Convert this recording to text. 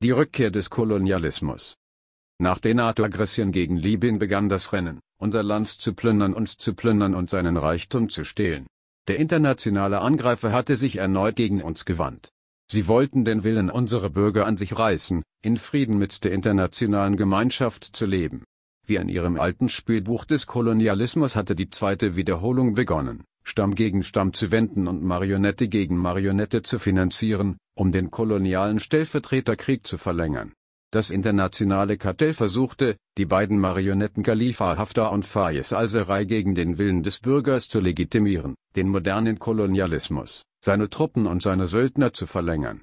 Die Rückkehr des Kolonialismus. Nach den NATO-Aggressionen gegen Libyen begann das Rennen, unser Land zu plündern, und zu plündern und seinen Reichtum zu stehlen. Der internationale Angreifer hatte sich erneut gegen uns gewandt. Sie wollten den Willen unserer Bürger an sich reißen, in Frieden mit der internationalen Gemeinschaft zu leben. Wie in ihrem alten Spielbuch des Kolonialismus hatte die zweite Wiederholung begonnen, Stamm gegen Stamm zu wenden und Marionette gegen Marionette zu finanzieren, um den kolonialen Stellvertreterkrieg zu verlängern. Das internationale Kartell versuchte, die beiden Marionetten Khalifa Haftar und Fayez al-Sarraj gegen den Willen des Bürgers zu legitimieren, den modernen Kolonialismus, seine Truppen und seine Söldner zu verlängern